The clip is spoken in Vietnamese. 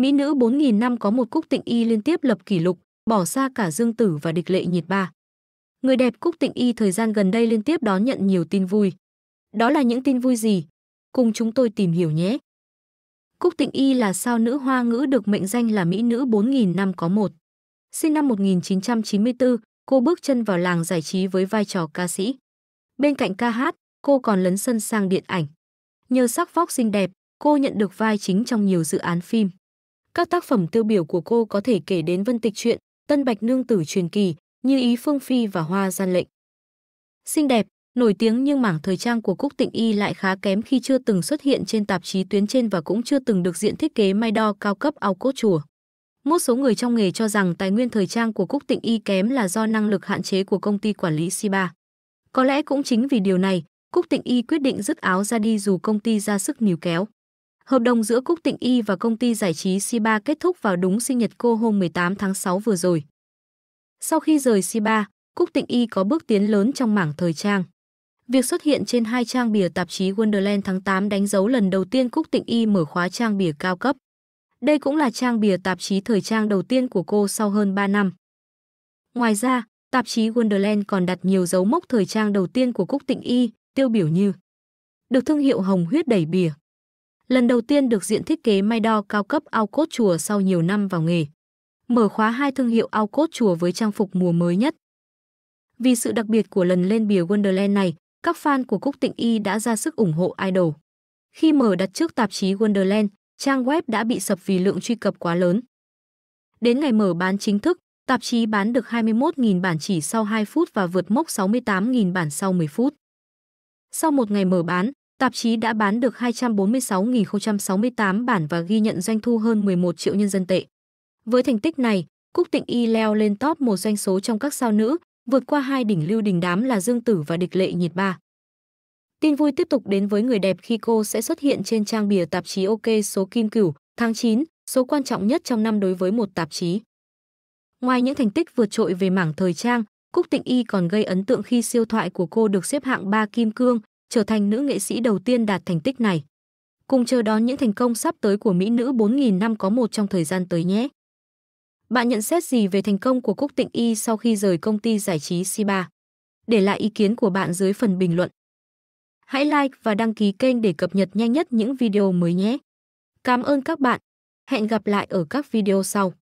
Mỹ nữ 4.000 năm có một Cúc Tịnh Y liên tiếp lập kỷ lục, bỏ xa cả Dương Tử và địch lệ nhiệt ba. Người đẹp Cúc Tịnh Y thời gian gần đây liên tiếp đón nhận nhiều tin vui. Đó là những tin vui gì? Cùng chúng tôi tìm hiểu nhé. Cúc Tịnh Y là sao nữ hoa ngữ được mệnh danh là Mỹ nữ 4.000 năm có một. Sinh năm 1994, cô bước chân vào làng giải trí với vai trò ca sĩ. Bên cạnh ca hát, cô còn lấn sân sang điện ảnh. Nhờ sắc vóc xinh đẹp, cô nhận được vai chính trong nhiều dự án phim. Các tác phẩm tiêu biểu của cô có thể kể đến Vân Tịch Truyện, Tân Bạch Nương Tử Truyền Kỳ, Như Ý Phương Phi và Hoa Gian Lệnh. Xinh đẹp, nổi tiếng nhưng mảng thời trang của Cúc Tịnh Y lại khá kém khi chưa từng xuất hiện trên tạp chí tuyến trên và cũng chưa từng được diện thiết kế may đo cao cấp ao cốt chùa. Một số người trong nghề cho rằng tài nguyên thời trang của Cúc Tịnh Y kém là do năng lực hạn chế của công ty quản lý Siba. Có lẽ cũng chính vì điều này, Cúc Tịnh Y quyết định dứt áo ra đi dù công ty ra sức níu kéo. Hợp đồng giữa Cúc Tịnh Y và công ty giải trí Siba kết thúc vào đúng sinh nhật cô hôm 18 tháng 6 vừa rồi. Sau khi rời Siba, Cúc Tịnh Y có bước tiến lớn trong mảng thời trang. Việc xuất hiện trên hai trang bìa tạp chí Wonderland tháng 8 đánh dấu lần đầu tiên Cúc Tịnh Y mở khóa trang bìa cao cấp. Đây cũng là trang bìa tạp chí thời trang đầu tiên của cô sau hơn 3 năm. Ngoài ra, tạp chí Wonderland còn đặt nhiều dấu mốc thời trang đầu tiên của Cúc Tịnh Y, tiêu biểu như được thương hiệu Hồng Huyết đẩy bìa, lần đầu tiên được diện thiết kế may đo cao cấp ao cốt chùa sau nhiều năm vào nghề. Mở khóa hai thương hiệu ao cốt chùa với trang phục mùa mới nhất. Vì sự đặc biệt của lần lên bìa Wonderland này, các fan của Cúc Tịnh Y đã ra sức ủng hộ idol. Khi mở đặt trước tạp chí Wonderland, trang web đã bị sập vì lượng truy cập quá lớn. Đến ngày mở bán chính thức, tạp chí bán được 21.000 bản chỉ sau 2 phút và vượt mốc 68.000 bản sau 10 phút. Sau một ngày mở bán, Tạp chí đã bán được 246.068 bản và ghi nhận doanh thu hơn 11 triệu nhân dân tệ. Với thành tích này, Cúc Tịnh Y leo lên top một doanh số trong các sao nữ, vượt qua hai đỉnh lưu đình đám là Dương Tử và Địch Lệ Nhiệt Ba. Tin vui tiếp tục đến với người đẹp khi cô sẽ xuất hiện trên trang bìa tạp chí OK số Kim Cửu, tháng 9, số quan trọng nhất trong năm đối với một tạp chí. Ngoài những thành tích vượt trội về mảng thời trang, Cúc Tịnh Y còn gây ấn tượng khi siêu thoại của cô được xếp hạng 3 kim cương, trở thành nữ nghệ sĩ đầu tiên đạt thành tích này. Cùng chờ đón những thành công sắp tới của mỹ nữ 4.000 năm có một trong thời gian tới nhé. Bạn nhận xét gì về thành công của Cúc Tịnh Y sau khi rời công ty giải trí C3? Để lại ý kiến của bạn dưới phần bình luận. Hãy like và đăng ký kênh để cập nhật nhanh nhất những video mới nhé. Cảm ơn các bạn. Hẹn gặp lại ở các video sau.